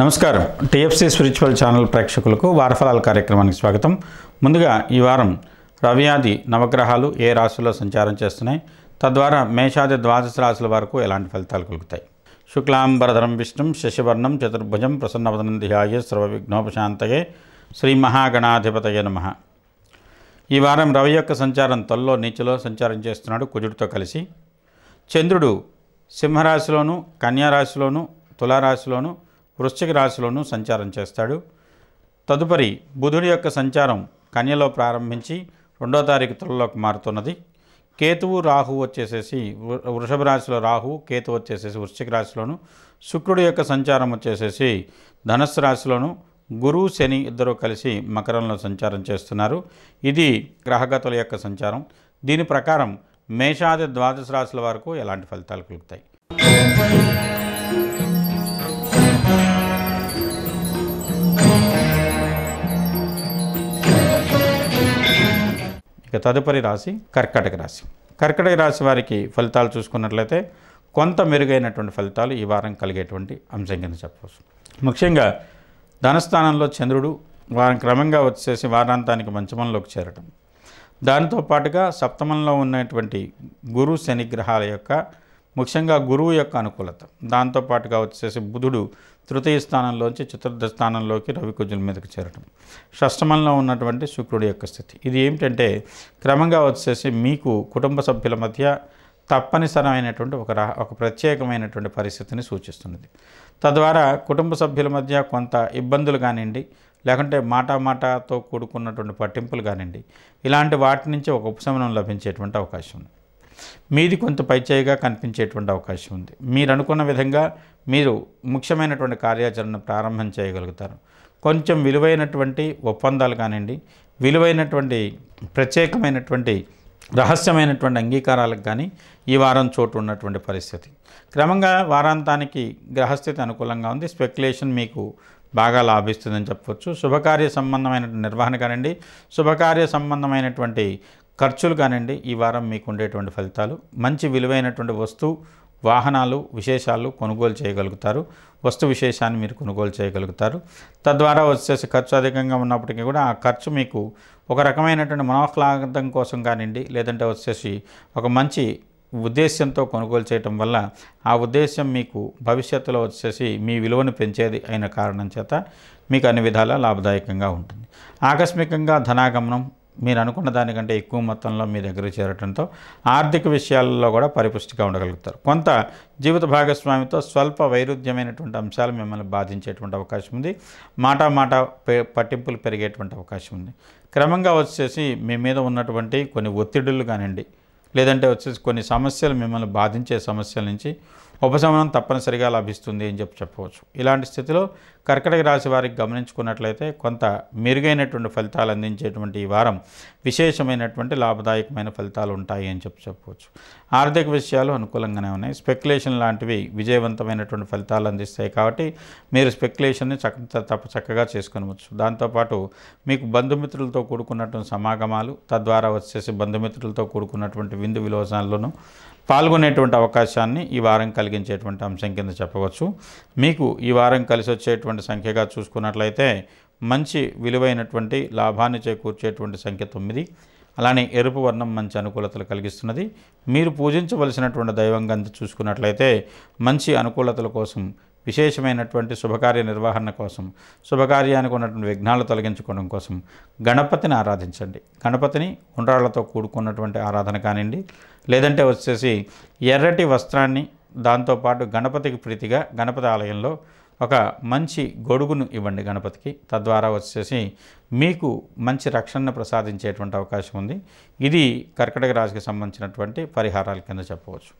నమస్కారం TFC spiritual channel ప్రేక్షకులకు వారఫలాల కార్యక్రమానికి స్వాగతం ముందుగా ఈ వారం రవ్యాది నవగ్రహాలు ఏ రాశుల్లో సంచారం చేస్తున్నాయి తద్వారా మేషాది ద్వాదశ రాశుల వరకు ఎలాంటి ఫలితాలు కలుగుతాయి శుక్లాంబరధరం విష్ణుం శశివర్ణం చతుర్భుజం ప్రసన్నవదనం ధ్యాయ విఘ్నోపశాంతయే శ్రీ మహాగణాధిపతయ నమ ఈ వారం రవి యొక్క సంచారం తొల్లో నీచలో సంచారం చేస్తున్నాడు కుజుడితో కలిసి చంద్రుడు సింహరాశిలోను కన్యారాశిలోను తులారాశిలోను వృశ్చిక రాశిలోనూ సంచారం చేస్తాడు తదుపరి బుధుడి యొక్క సంచారం కన్యలో ప్రారంభించి రెండో తారీఖు త్వరలోకి మారుతున్నది కేతువు రాహు వచ్చేసేసి వృషభ రాశిలో రాహు కేతు వచ్చేసేసి వృశ్చిక రాశిలోను శుక్రుడి యొక్క సంచారం వచ్చేసేసి ధనస్సు రాశిలోను గురు శని ఇద్దరు కలిసి మకరంలో సంచారం చేస్తున్నారు ఇది గ్రహగతుల యొక్క సంచారం దీని ప్రకారం మేషాది ద్వాదశ రాశుల వరకు ఎలాంటి ఫలితాలు కలుగుతాయి ఇక తదుపరి రాశి కర్కటక రాశి కర్కటక రాశి వారికి ఫలితాలు చూసుకున్నట్లయితే కొంత మెరుగైనటువంటి ఫలితాలు ఈ వారం కలిగేటువంటి అంశం కింద చెప్పవచ్చు ముఖ్యంగా ధనస్థానంలో చంద్రుడు వారం క్రమంగా వచ్చేసి వారాంతానికి మంచమంలోకి చేరటం దానితో పాటుగా సప్తమంలో ఉన్నటువంటి గురు శనిగ్రహాల యొక్క ముఖ్యంగా గురువు యొక్క అనుకూలత దాంతోపాటుగా వచ్చేసి బుధుడు తృతీయ స్థానంలోంచి చతుర్థ స్థానంలోకి రవికుజుల మీదకి చేరటం షష్టమంలో ఉన్నటువంటి శుక్రుడి యొక్క స్థితి ఇది ఏమిటంటే క్రమంగా వచ్చేసి మీకు కుటుంబ సభ్యుల మధ్య తప్పనిసరమైనటువంటి ఒక రా ఒక ప్రత్యేకమైనటువంటి పరిస్థితిని సూచిస్తున్నది తద్వారా కుటుంబ సభ్యుల మధ్య కొంత ఇబ్బందులు కానివ్వండి లేకుంటే మాటా మాటాతో కూడుకున్నటువంటి పట్టింపులు కానివ్వండి ఇలాంటి వాటి నుంచి ఒక ఉపశమనం లభించేటువంటి అవకాశం ఉంది మీది కొంత పైచేయిగా కనిపించేటువంటి అవకాశం ఉంది మీరు అనుకున్న విధంగా మీరు ముఖ్యమైనటువంటి కార్యాచరణను ప్రారంభం చేయగలుగుతారు కొంచెం విలువైనటువంటి ఒప్పందాలు కానివ్వండి విలువైనటువంటి ప్రత్యేకమైనటువంటి రహస్యమైనటువంటి అంగీకారాలకు కానీ ఈ వారం చోటు ఉన్నటువంటి పరిస్థితి క్రమంగా వారాంతానికి గ్రహస్థితి అనుకూలంగా ఉంది స్పెక్యులేషన్ మీకు బాగా లాభిస్తుందని చెప్పవచ్చు శుభకార్య సంబంధమైన నిర్వహణ కానివ్వండి శుభకార్య సంబంధమైనటువంటి ఖర్చులు కానివ్వండి ఈ వారం మీకు ఉండేటువంటి ఫలితాలు మంచి విలువైనటువంటి వస్తువు వాహనాలు విశేషాలు కొనుగోలు చేయగలుగుతారు వస్తు విశేషాన్ని మీరు కొనుగోలు చేయగలుగుతారు తద్వారా వచ్చేసి ఖర్చు అధికంగా ఉన్నప్పటికీ కూడా ఆ ఖర్చు మీకు ఒక రకమైనటువంటి మనోహ్లాదం కోసం కానివ్వండి లేదంటే వచ్చేసి ఒక మంచి ఉద్దేశ్యంతో కొనుగోలు చేయటం వల్ల ఆ ఉద్దేశ్యం మీకు భవిష్యత్తులో వచ్చేసి మీ విలువను పెంచేది అయిన కారణం చేత మీకు అన్ని విధాలా లాభదాయకంగా ఉంటుంది ఆకస్మికంగా ధనాగమనం మీరు అనుకున్న దానికంటే ఎక్కువ మొత్తంలో మీ దగ్గర చేరటంతో ఆర్థిక విషయాల్లో కూడా పరిపుష్టిగా ఉండగలుగుతారు కొంత జీవిత భాగస్వామితో స్వల్ప వైరుధ్యమైనటువంటి అంశాలు మిమ్మల్ని బాధించేటువంటి అవకాశం ఉంది మాటా మాట పట్టింపులు పెరిగేటువంటి అవకాశం ఉంది క్రమంగా వచ్చేసి మీ మీద ఉన్నటువంటి కొన్ని ఒత్తిడులు కానివ్వండి లేదంటే వచ్చేసి కొన్ని సమస్యలు మిమ్మల్ని బాధించే సమస్యల నుంచి ఉపశమనం తప్పనిసరిగా లభిస్తుంది అని చెప్పి చెప్పవచ్చు ఇలాంటి స్థితిలో కర్కటక రాశి వారికి గమనించుకున్నట్లయితే కొంత మెరుగైనటువంటి ఫలితాలు అందించేటువంటి ఈ వారం విశేషమైనటువంటి లాభదాయకమైన ఫలితాలు ఉంటాయి అని చెప్పి చెప్పవచ్చు ఆర్థిక విషయాలు అనుకూలంగానే ఉన్నాయి స్పెక్యులేషన్ లాంటివి విజయవంతమైనటువంటి ఫలితాలు అందిస్తాయి కాబట్టి మీరు స్పెక్యులేషన్ని చక్క తప్ప చక్కగా చేసుకోవచ్చు దాంతోపాటు మీకు బంధుమిత్రులతో కూడుకున్నటువంటి సమాగమాలు తద్వారా వచ్చేసి బంధుమిత్రులతో కూడుకున్నటువంటి విందు విలోజనాల్లోనూ పాల్గొనేటువంటి అవకాశాన్ని ఈ వారం కలిగించేటువంటి అంశం కింద చెప్పవచ్చు మీకు ఈ వారం కలిసి వచ్చేటువంటి చేసేటువంటి సంఖ్యగా చూసుకున్నట్లయితే మంచి విలువైనటువంటి లాభాన్ని చేకూర్చేటువంటి సంఖ్య తొమ్మిది అలానే ఎరుపు వర్ణం మంచి అనుకూలతలు కలిగిస్తున్నది మీరు పూజించవలసినటువంటి దైవంగా చూసుకున్నట్లయితే మంచి అనుకూలతల కోసం విశేషమైనటువంటి శుభకార్య నిర్వహణ కోసం శుభకార్యానికి ఉన్నటువంటి విఘ్నాలు తొలగించుకోవడం కోసం గణపతిని ఆరాధించండి గణపతిని ఉండ్రాళ్లతో కూడుకున్నటువంటి ఆరాధన కానివ్వండి లేదంటే వచ్చేసి ఎర్రటి వస్త్రాన్ని దాంతోపాటు గణపతికి ప్రీతిగా గణపతి ఆలయంలో ఒక మంచి గొడుగును ఇవ్వండి గణపతికి తద్వారా వచ్చేసి మీకు మంచి రక్షణను ప్రసాదించేటువంటి అవకాశం ఉంది ఇది కర్కటక రాశికి సంబంధించినటువంటి పరిహారాల కింద చెప్పవచ్చు